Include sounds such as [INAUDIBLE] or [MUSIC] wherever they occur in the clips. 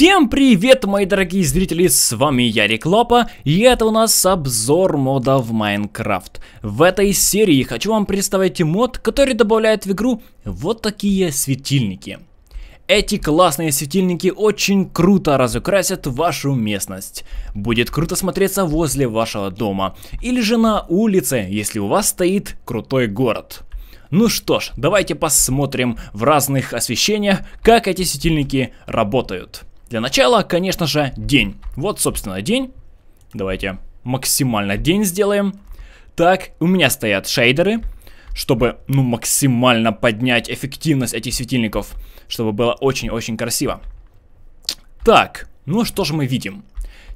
Всем привет, мои дорогие зрители, с вами Ярик Лапа, и это у нас обзор мода в Майнкрафт. В этой серии хочу вам представить мод, который добавляет в игру вот такие светильники. Эти классные светильники очень круто разукрасят вашу местность. Будет круто смотреться возле вашего дома, или же на улице, если у вас стоит крутой город. Ну что ж, давайте посмотрим в разных освещениях, как эти светильники работают. Для начала, конечно же, день. Вот, собственно, день. Давайте максимально день сделаем. Так, у меня стоят шейдеры, чтобы, ну, максимально поднять эффективность этих светильников, чтобы было очень-очень красиво. Так, ну что же мы видим?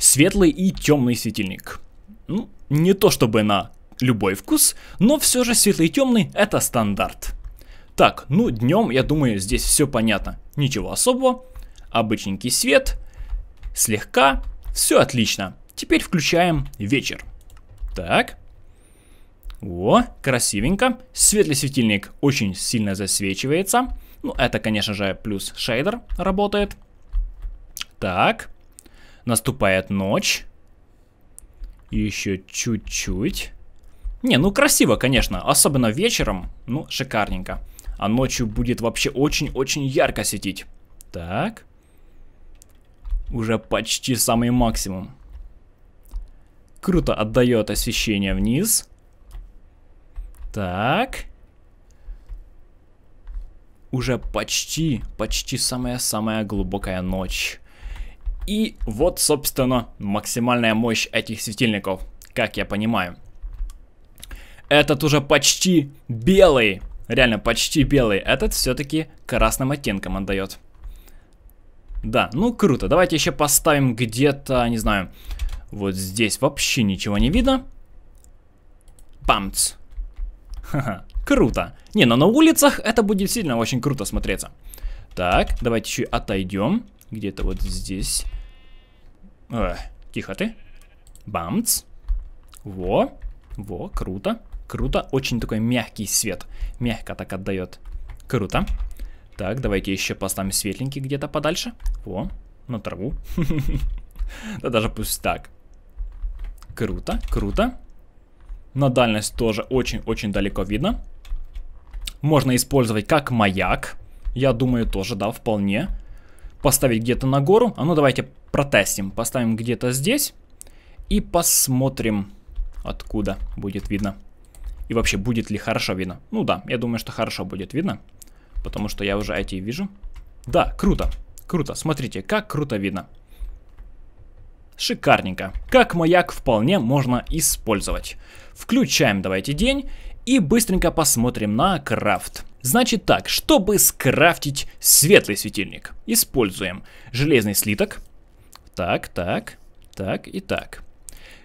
Светлый и темный светильник. Ну, не то чтобы на любой вкус, но все же светлый и темный это стандарт. Так, ну днем, я думаю, здесь все понятно. Ничего особого обычненький свет, слегка, все отлично. Теперь включаем вечер. Так. О, красивенько. Светлый светильник очень сильно засвечивается. Ну, это, конечно же, плюс шейдер работает. Так. Наступает ночь. Еще чуть-чуть. Не, ну красиво, конечно. Особенно вечером. Ну, шикарненько. А ночью будет вообще очень-очень ярко светить. Так уже почти самый максимум. Круто отдает освещение вниз. Так. Уже почти, почти самая-самая глубокая ночь. И вот, собственно, максимальная мощь этих светильников, как я понимаю. Этот уже почти белый, реально почти белый, этот все-таки красным оттенком отдает. Да, ну круто. Давайте еще поставим где-то, не знаю, вот здесь вообще ничего не видно. Памц. Ха-ха, круто. Не, но ну на улицах это будет сильно очень круто смотреться. Так, давайте еще отойдем. Где-то вот здесь. Эх, тихо ты. Бамц. Во. Во, круто. Круто. Очень такой мягкий свет. Мягко так отдает. Круто. Так, давайте еще поставим светленький где-то подальше. О, на траву. [LAUGHS] Да даже пусть так. Круто, круто. На дальность тоже очень-очень далеко видно. Можно использовать как маяк. Я думаю, тоже, да, вполне. Поставить где-то на гору. А ну давайте протестим. Поставим где-то здесь. И посмотрим, откуда будет видно. И вообще, будет ли хорошо видно. Ну да, я думаю, что хорошо будет видно потому что я уже IT вижу. Да, круто, круто, смотрите, как круто видно. Шикарненько. Как маяк вполне можно использовать. Включаем давайте день и быстренько посмотрим на крафт. Значит так, чтобы скрафтить светлый светильник, используем железный слиток. Так, так, так и так.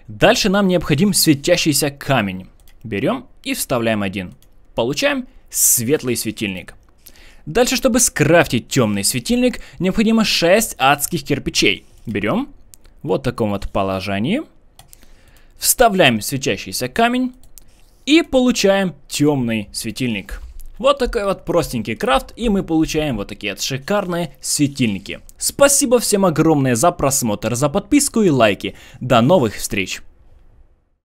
Дальше нам необходим светящийся камень. Берем и вставляем один. Получаем светлый светильник. Дальше, чтобы скрафтить темный светильник, необходимо 6 адских кирпичей. Берем. Вот в таком вот положении. Вставляем светящийся камень. И получаем темный светильник. Вот такой вот простенький крафт, и мы получаем вот такие вот шикарные светильники. Спасибо всем огромное за просмотр, за подписку и лайки. До новых встреч!